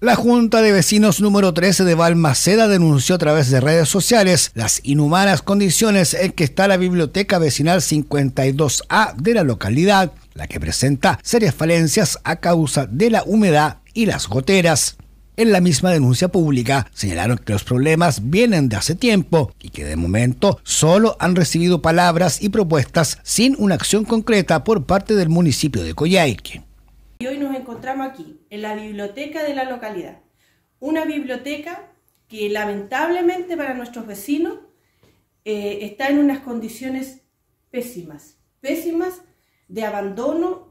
La Junta de Vecinos número 13 de Balmaceda denunció a través de redes sociales las inhumanas condiciones en que está la Biblioteca Vecinal 52A de la localidad, la que presenta serias falencias a causa de la humedad y las goteras. En la misma denuncia pública señalaron que los problemas vienen de hace tiempo y que de momento solo han recibido palabras y propuestas sin una acción concreta por parte del municipio de Coyhaique. Y hoy nos encontramos aquí, en la biblioteca de la localidad. Una biblioteca que lamentablemente para nuestros vecinos eh, está en unas condiciones pésimas, pésimas de abandono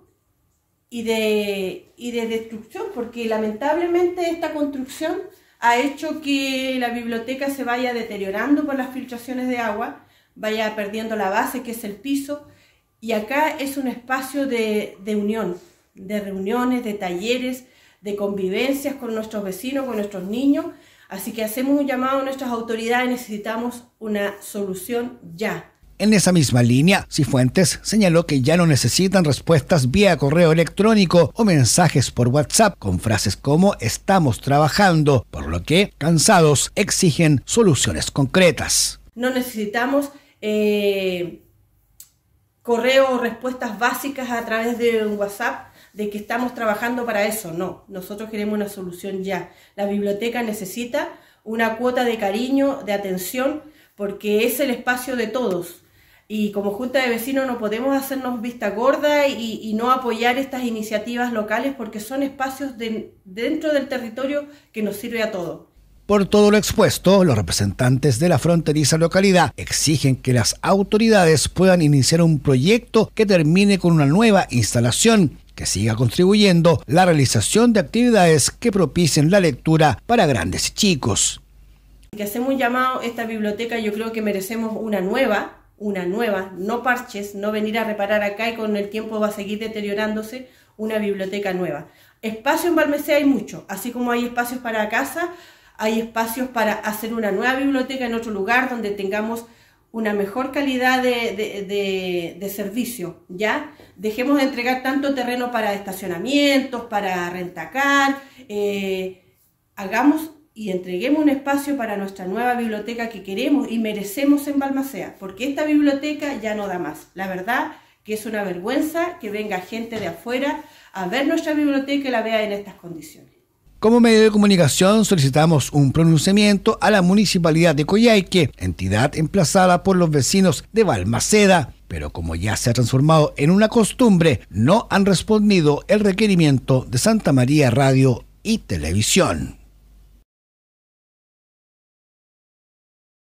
y de, destrucción, porque lamentablemente esta construcción ha hecho que la biblioteca se vaya deteriorando por las filtraciones de agua, vaya perdiendo la base que es el piso, y acá es un espacio de unión, de reuniones, de talleres, de convivencias con nuestros vecinos, con nuestros niños. Así que hacemos un llamado a nuestras autoridades, necesitamos una solución ya. En esa misma línea, Cifuentes señaló que ya no necesitan respuestas vía correo electrónico o mensajes por WhatsApp con frases como estamos trabajando, por lo que, cansados, exigen soluciones concretas. No necesitamos eh, correo o respuestas básicas a través de WhatsApp de que estamos trabajando para eso. No, nosotros queremos una solución ya. La biblioteca necesita una cuota de cariño, de atención, porque es el espacio de todos. Y como Junta de Vecinos no podemos hacernos vista gorda y, no apoyar estas iniciativas locales porque son espacios dentro del territorio que nos sirve a todos. Por todo lo expuesto, los representantes de la fronteriza localidad exigen que las autoridades puedan iniciar un proyecto que termine con una nueva instalación que siga contribuyendo la realización de actividades que propicien la lectura para grandes y chicos. Que hacemos un llamado, esta biblioteca yo creo que merecemos una nueva, una nueva, no parches, no venir a reparar acá y con el tiempo va a seguir deteriorándose una biblioteca nueva. Espacio en Balmesea hay mucho, así como hay espacios para casa, hay espacios para hacer una nueva biblioteca en otro lugar donde tengamos una mejor calidad de, servicio, ¿ya? Dejemos de entregar tanto terreno para estacionamientos, para rentacar, eh, hagamos y entreguemos un espacio para nuestra nueva biblioteca que queremos y merecemos en Balmacea, porque esta biblioteca ya no da más. La verdad que es una vergüenza que venga gente de afuera a ver nuestra biblioteca y la vea en estas condiciones. Como medio de comunicación solicitamos un pronunciamiento a la Municipalidad de Coyhaique, entidad emplazada por los vecinos de Balmaceda, pero como ya se ha transformado en una costumbre, no han respondido el requerimiento de Santa María Radio y Televisión.